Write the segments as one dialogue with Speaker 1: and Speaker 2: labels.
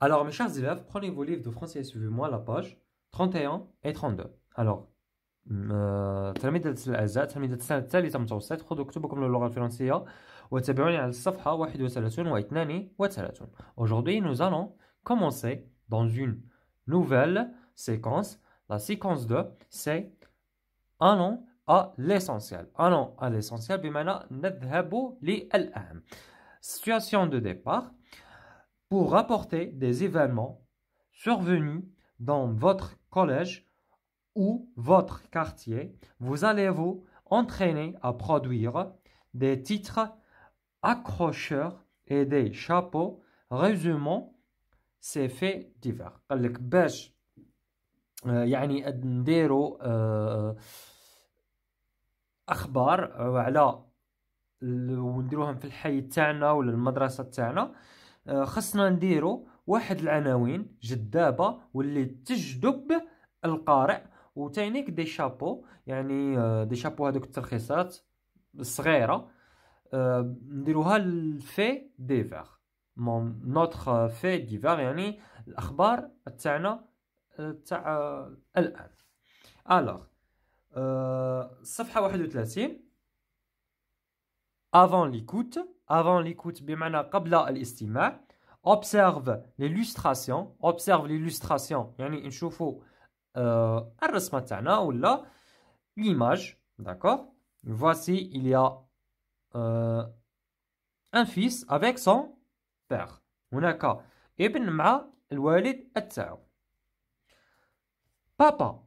Speaker 1: Alors, mes chers élèves, prenez vos livres de français et suivez-moi la page 31 et 32. Alors, تلاميذ تلاميذ متوسط خذوا كتبكم للغه الفرنسيه وتابعوني على الصفحه 31 و 32. Aujourd'hui, nous allons commencer dans une nouvelle séquence. La séquence 2, c'est allons à l'essentiel. Allons à l'essentiel بمعنى نذهب للأهم. Situation de départ pour rapporter des événements survenus dans votre collège ou votre quartier, vous allez vous entraîner à produire des titres accrocheurs et des chapeaux résumant ces faits divers. باش اخبار على في الحي تاعنا تاعنا آه، خصنا نديرو واحد العناوين جذابه واللي تجذب القارئ وتينيك دي شابو يعني آه، دي شابو هذوك الترخيصات الصغيره آه، نديروها الفي ديفير مون نوتخ في ديفير يعني الاخبار تاعنا تاع الان الوغ صفحه 31 افون ليكوت avant l'écoute, kabla قبل observe l'illustration observe l'illustration une نشوفوا الرسمة ou ولا l'image d'accord voici il y a euh, un fils avec son père هناك Ibn Papa,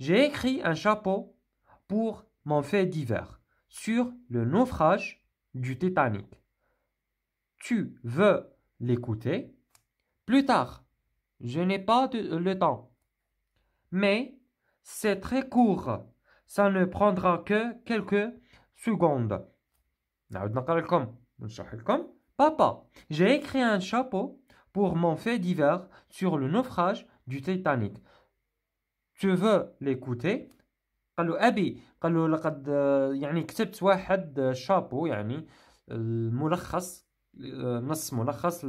Speaker 1: j'ai écrit un chapeau pour mon fait divers sur le naufrage du Titanic. Tu veux l'écouter Plus tard. Je n'ai pas euh, le temps. Mais c'est très court. Ça ne prendra que quelques secondes. Papa, j'ai écrit un chapeau pour mon fait divers sur le naufrage du Titanic. Tu veux l'écouter قال له ابي قال له لقد يعني كتبت واحد شابو يعني الملخص نص ملخص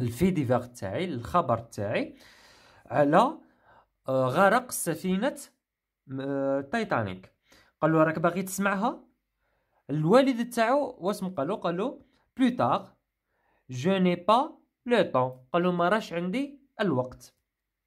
Speaker 1: الفيدي ديفاغ تاعي الخبر تاعي على غرق سفينه تايتانيك قال له راك باغي تسمعها الوالد تاعو واش قالو قالو بلو تار جو ني با لو طون قالو ما راش عندي الوقت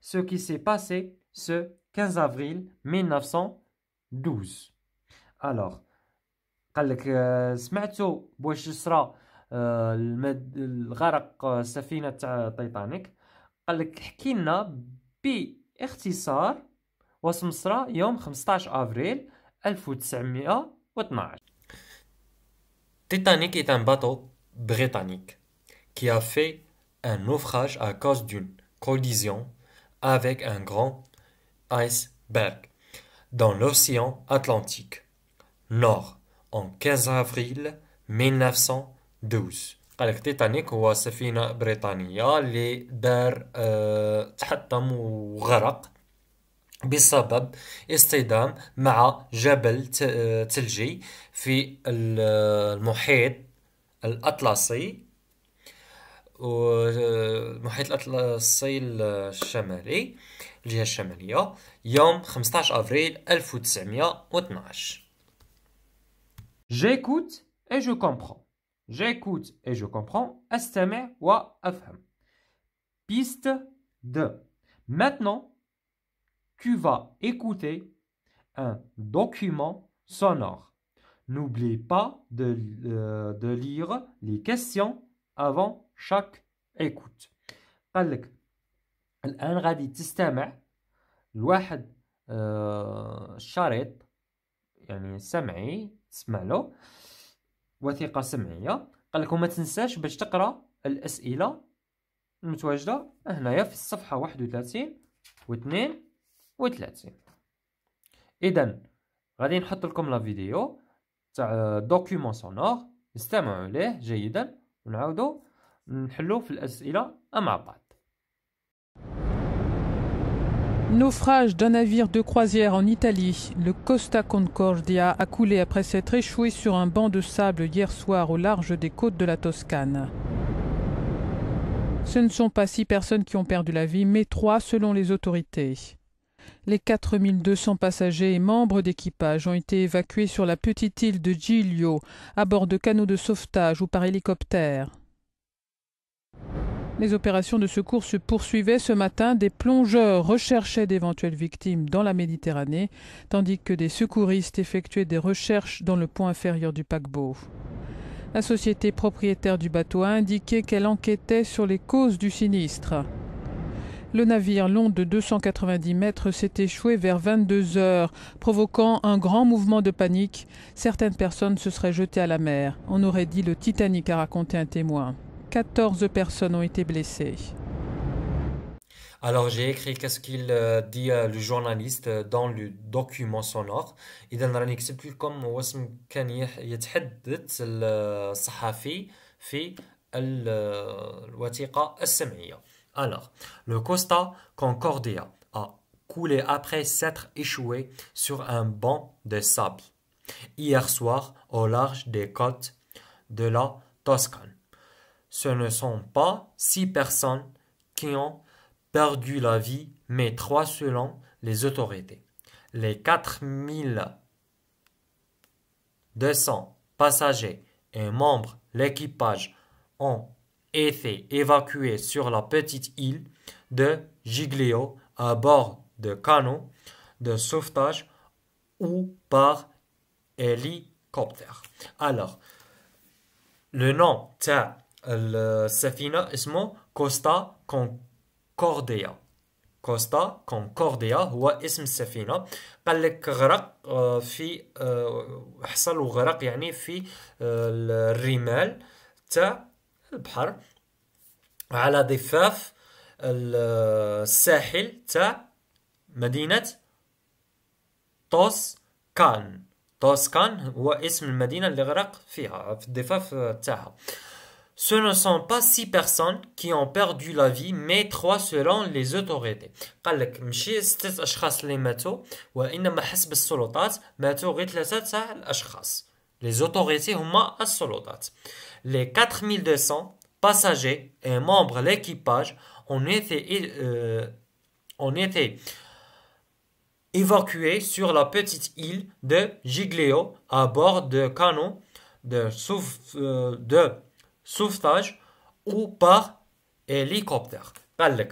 Speaker 1: ce qui s'est passé ce 15 avril 1912. Alors, سمعتوا واش صرا الغرق سفينه تاع تايتانيك قالك حكي لنا باختصار واش صرا يوم 15 avril 1912 Titanic est un bateau britannique qui a fait un naufrage à cause d'une collision avec un grand iceberg dans l'océan Atlantique Nord en 15 avril 1912 قالك تيتانيك هو سفينة بريطانية اللي دار أه تحطم وغرق بسبب اصطدام مع جبل ثلجي في المحيط الأطلسي ومحيط الصيل الشمالي الجهة الشمالية يوم 15 أفريل 1912 J'écoute et je comprends. J'écoute et je comprends. أستمع وأفهم. Piste 2. Maintenant, tu vas écouter un document sonore. N'oublie pas de, euh, de lire les questions avant شاك ايكوت قال لك الان غادي تستمع لواحد الشريط آه، يعني سمعي تسمع له وثيقه سمعيه قال لك وما تنساش باش تقرا الاسئله المتواجده هنايا في الصفحه 31 و 32 و اذا غادي نحط لكم لا فيديو تاع دوكيومون آه، سونور استمعوا ليه جيدا ونعاودوا
Speaker 2: Naufrage d'un navire de croisière en Italie, le Costa Concordia a coulé après s'être échoué sur un banc de sable hier soir au large des côtes de la Toscane. Ce ne sont pas six personnes qui ont perdu la vie, mais trois selon les autorités. Les 4200 passagers et membres d'équipage ont été évacués sur la petite île de Giglio, à bord de canaux de sauvetage ou par hélicoptère. Les opérations de secours se poursuivaient ce matin. Des plongeurs recherchaient d'éventuelles victimes dans la Méditerranée, tandis que des secouristes effectuaient des recherches dans le point inférieur du paquebot. La société propriétaire du bateau a indiqué qu'elle enquêtait sur les causes du sinistre. Le navire long de 290 mètres s'est échoué vers 22 heures, provoquant un grand mouvement de panique. Certaines personnes se seraient jetées à la mer. On aurait dit le Titanic, a raconté un témoin. 14 personnes ont été blessées.
Speaker 1: Alors j'ai écrit qu'est-ce qu'il euh, dit euh, le journaliste euh, dans le document sonore. il comme يتحدث الصحفي في Alors, le Costa Concordia a coulé après s'être échoué sur un banc de sable hier soir au large des côtes de la Toscane ce ne sont pas six personnes qui ont perdu la vie, mais trois selon les autorités. Les 4200 passagers et membres de l'équipage ont été évacués sur la petite île de Giglio à bord de canots de sauvetage ou par hélicoptère. Alors, le nom tient. السفينة اسمه كوستا كونكورديا كوستا كونكورديا هو اسم السفينة قال لك غرق آه، في آه، حصل وغرق يعني في آه، الرمال تاع البحر على ضفاف الساحل تاع مدينة توسكان توسكان هو اسم المدينة اللي غرق فيها في الضفاف تاعها Ce ne sont pas six personnes qui ont perdu la vie, mais trois selon les autorités. Les autorités 4200 passagers et membres de l'équipage euh, ont été, évacués sur la petite île de Giglio à bord de canots de euh, sauvetage ou par hélicoptère. par le.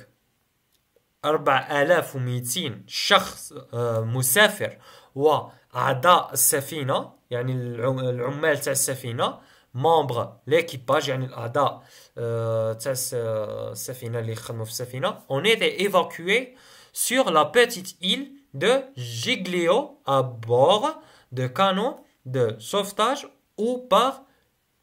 Speaker 1: arba elafoumizin, shach e, mussefer, ou ada sefino, yani lromel sefino, membre de l'équipage, yani ada, sefino, lichm on a été évacué sur la petite île de giglio à bord de canots de sauvetage ou par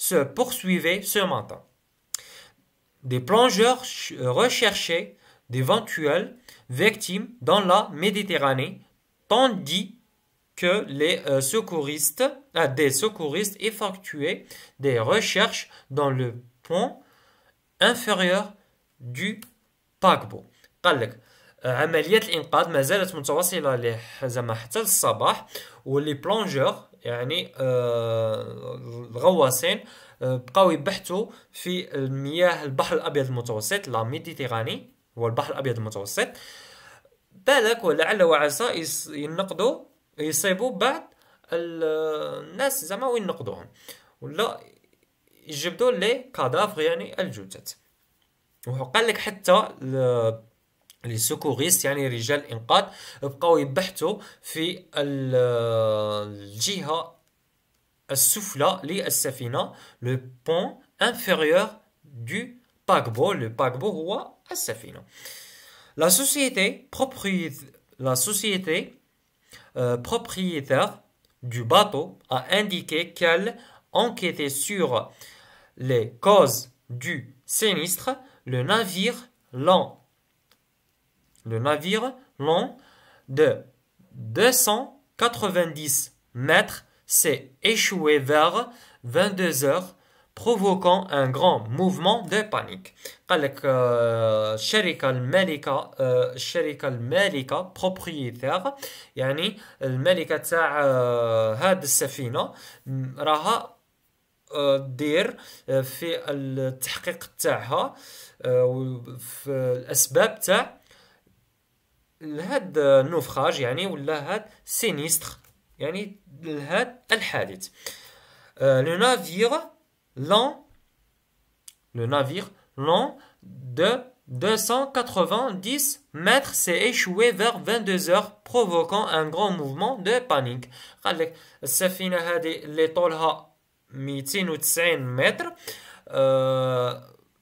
Speaker 1: se poursuivaient ce matin. Des plongeurs euh, recherchaient d'éventuelles victimes dans la Méditerranée, tandis que les euh, secouristes, euh, des secouristes effectuaient des recherches dans le pont inférieur du paquebot. قالك عمليات يعني آه، الغواصين آه، بقاو يبحثوا في مياه البحر الابيض المتوسط لا ميديتيراني هو البحر الابيض المتوسط بالك ولعل وعسى ينقضوا يصيبوا بعض الناس زعما وين نقضوهم ولا يجبدوا لي كادافر يعني الجثث وقال لك حتى Les secouristes, les à dire les hommes d'enquête, cherchent le pont inférieur du paquebot, le paquebot, cest de la société La société euh, propriétaire du bateau a indiqué qu'elle enquêtait sur les causes du sinistre le navire lent le navire long de 290 mètres s'est échoué vers 22 heures provoquant un grand mouvement de panique. قال الشركة المالكة الشركة المالكة بروبريتير يعني المالكة تاع هاد السفينة راها دير في التحقيق تاعها في الأسباب تاع le navire long de 290 mètres s'est échoué vers 22h, provoquant un grand mouvement de panique. Le navire finit de 290 mètres. Euh,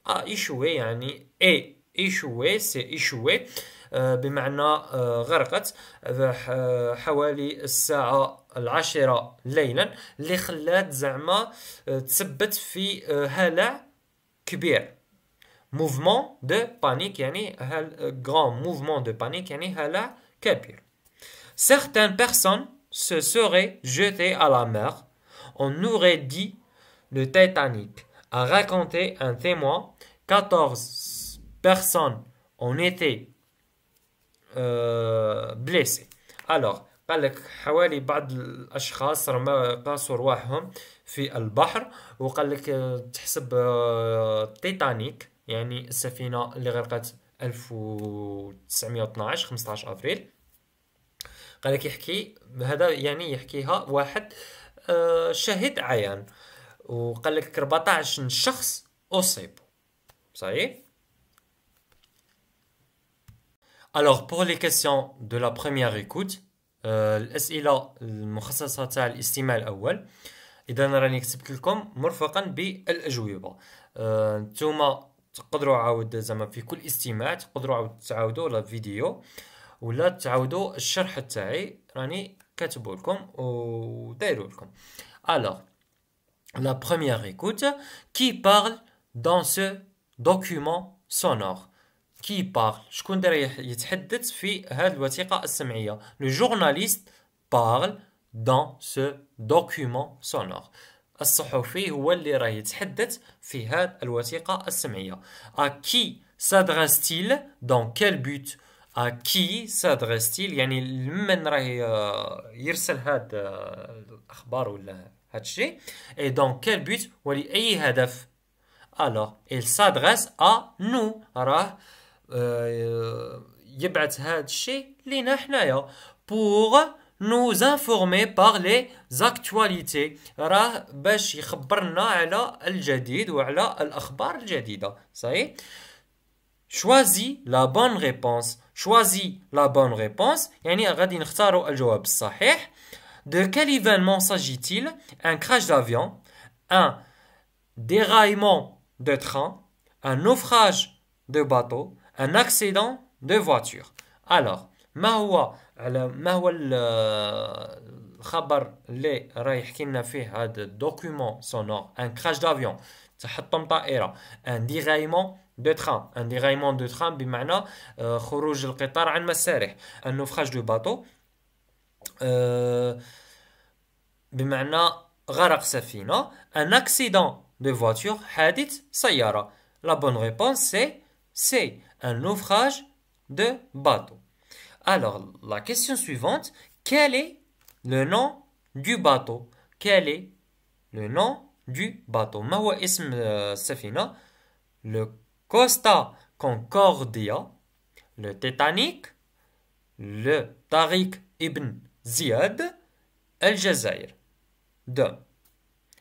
Speaker 1: s'est échoué, yani, et échoué, c'est échoué. بمعنى غرقت حوالي الساعة العاشرة ليلا اللي خلات زعما تثبت في هلع كبير موفمون دو بانيك يعني هل grand mouvement de panique يعني هلع كبير certaines personnes se seraient jetées à la mer on aurait dit le Titanic a raconté un témoin 14 personnes ont été آه، بليسي الوغ قال لك حوالي بعض الاشخاص رمى قاسوا رواحهم في البحر وقال لك آه، تحسب تيتانيك آه، يعني السفينه اللي غرقت 1912 15 افريل قال لك يحكي هذا يعني يحكيها واحد شهد عيان وقال لك 14 شخص اصيبوا صحيح Alors, pour les questions de la première écoute, الأسئلة المخصصة تاع الاستماع الأول إذا راني كتبت لكم مرفقا بالأجوبة نتوما تقدروا عاود زعما في كل استماع تقدروا عاود تعاودوا لا فيديو ولا تعاودوا الشرح تاعي راني كاتبو لكم ودايرو لكم alors la première écoute qui parle dans ce document sonore كي بارل شكون داير يتحدث في هذه الوثيقه السمعيه لو جورناليست بارل دون سو دوكيومون سونور الصحفي هو اللي راه يتحدث في هذه الوثيقه السمعيه ا كي سادغاستيل دون كيل بوت ا كي سادغاستيل يعني لمن راه يرسل هاد آه، الاخبار ولا هادشي اي دون كيل بوت ولاي هدف الوغ il s'adresse à nous راه Euh, pour nous informer par les actualités pour Choisis la bonne réponse Choisis la bonne réponse la bonne réponse De quel événement s'agit-il Un crash d'avion Un déraillement de train Un naufrage de bateau un accident de voiture alors ma ce que le le document sonore un crash d'avion un déraillement de train un déraillement de train euh, un naufrage de bateau euh, un accident de voiture hadith la bonne réponse c'est un naufrage de bateau. Alors, la question suivante, quel est le nom du bateau Quel est le nom du bateau Mawa ism euh, Sefina. Le Costa Concordia, le Titanic, le Tariq ibn Ziyad, El Jazeera. 2.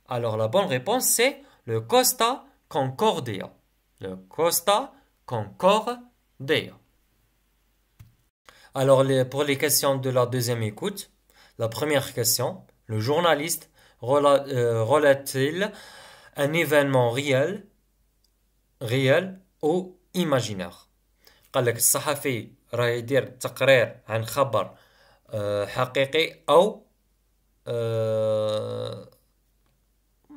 Speaker 1: Alors la bonne réponse c'est le Costa Concordia. Le Costa d'ailleurs Alors, pour les questions de la deuxième écoute, la première question, le journaliste euh, relate-t-il un événement réel, réel ou imaginaire قال لك الصحفي راه يدير تقرير عن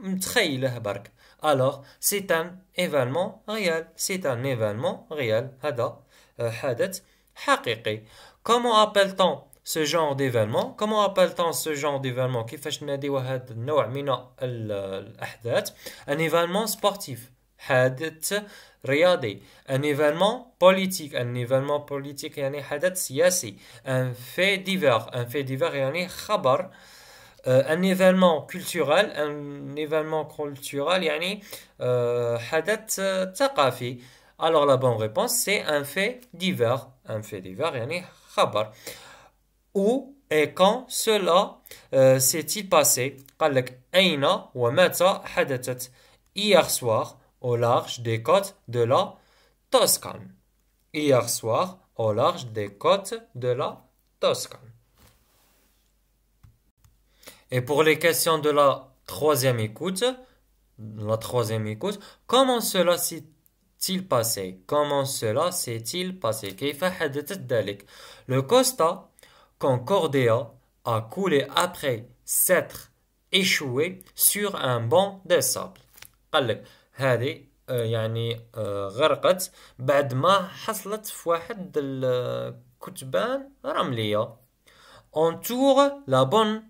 Speaker 1: متخيله برك الوغ سي ان ايفالمون ريال سي ان ايفالمون ريال هذا آه، حدث حقيقي كومون ابل تون سو جونغ ديفالمون كومون ابل تون سو جونغ ديفالمون كيفاش ناديو هذا النوع من الاحداث ان ايفالمون سبورتيف حادث رياضي ان ايفالمون بوليتيك ان ايفالمون بوليتيك يعني حدث سياسي ان في ديفير ان في ديفير يعني خبر آه Euh, un événement culturel, un événement culturel, يعني حدث ثقافي alors la bonne réponse c'est un fait divers un fait divers يعني خبر où et quand cela euh, s'est-il passé قال لك ou ومتى حدثت hier soir au large des côtes de la Toscane hier soir au large des côtes de la Toscane et pour les questions de la troisième écoute, la troisième écoute, comment cela s'est-il passé Comment cela s'est-il passé Le constat Concordia a coulé après s'être échoué sur un banc de sable. قال هذه يعني غرقت بعد ما حصلت في واحد الكتبان la bonne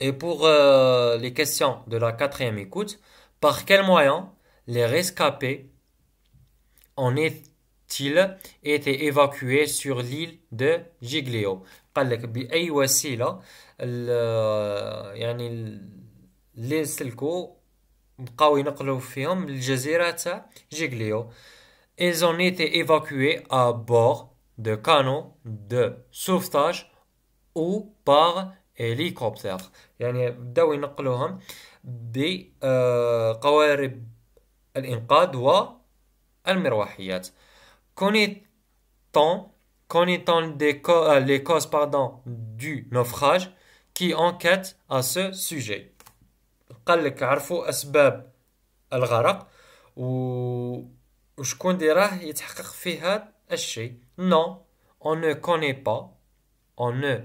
Speaker 1: Et pour euh, les questions de la quatrième écoute, par quel moyen les rescapés en est été évacués sur l'île de Giglio ils ont été évacués à bord de canaux de sauvetage ou par هليكوبتر يعني بداو ينقلوهم بقوارب آه، الانقاذ والمروحيات connaissant connaissant des euh, les causes pardon du naufrage qui enquête à ce sujet قال لك عرفوا اسباب الغرق و وشكون دي راه يتحقق في هذا الشيء نو اون نو كوني با اون نو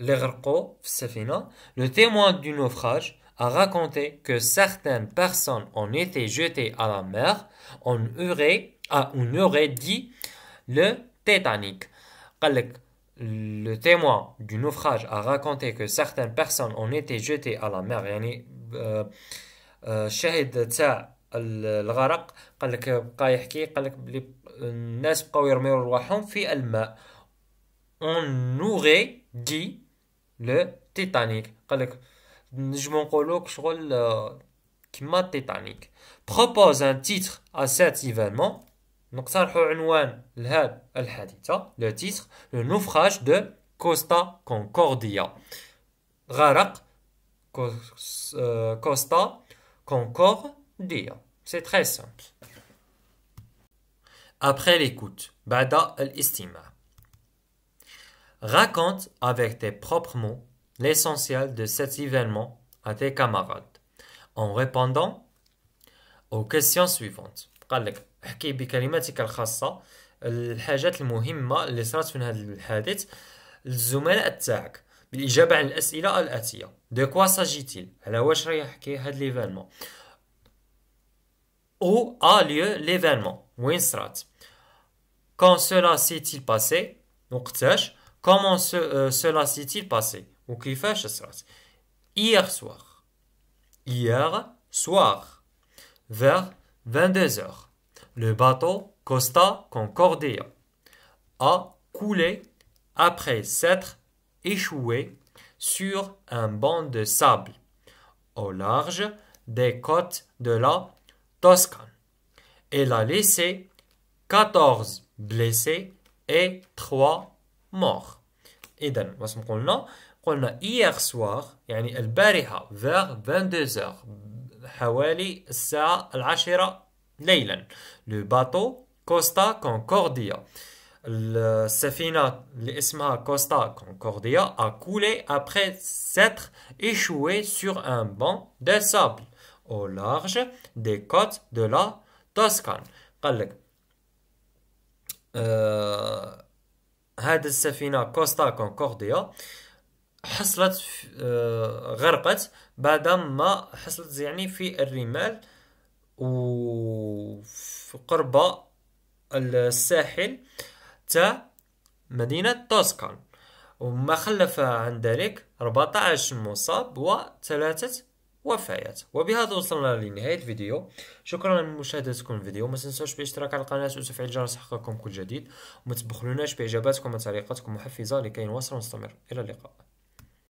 Speaker 1: le témoin du naufrage, a raconté que certaines personnes ont été jetées à la mer, on aurait, aurait dit le Titanic. Le témoin du naufrage a raconté que certaines personnes ont été jetées à la mer. Euh, euh, euh, on aurait dit le Titanic, je m'en sur le Titanic. Propose un titre à cet événement. Donc, ça, le titre, le naufrage de Costa Concordia. Euh, Costa Concordia. C'est très simple. Après l'écoute, bada estime. Raconte avec tes propres mots l'essentiel de cet événement à tes camarades en répondant aux questions suivantes. قالك احكي بكلماتك الخاصة الحاجات المهمة اللي صارت في هذا الحادث للزملاء تاعك بالإجابة عن الأسئلة الآتية دو كوا ساجيتيل على واش راه يحكي هاد ليفينمون Où a lieu l'événement وين صرات Quand cela s'est-il passé وقتاش Comment euh, cela s'est-il passé Hier soir. Hier soir, vers 22h, le bateau Costa Concordia a coulé après s'être échoué sur un banc de sable au large des côtes de la Toscane. Elle a laissé 14 blessés et 3 mort. Et d'un, On a hier soir, yani vers 22h, hawali sa Le bateau Costa Concordia. Le safina, l'isma Costa Concordia, a coulé après s'être échoué sur un banc de sable au large des côtes de la Toscane. Euh, هذه السفينه كوستا كونكورديا حصلت آه، غرقت بعد ما حصلت يعني في الرمال وفي قرب الساحل تاع مدينة توسكان وما خلف عن ذلك 14 مصاب وثلاثة وفيات وبهذا وصلنا لنهاية الفيديو شكرا لمشاهدتكم الفيديو ما تنساوش بالاشتراك على القناة وتفعيل الجرس حقكم كل جديد وما تبخلوناش بإجاباتكم وتعليقاتكم محفزة لكي نواصل ونستمر إلى اللقاء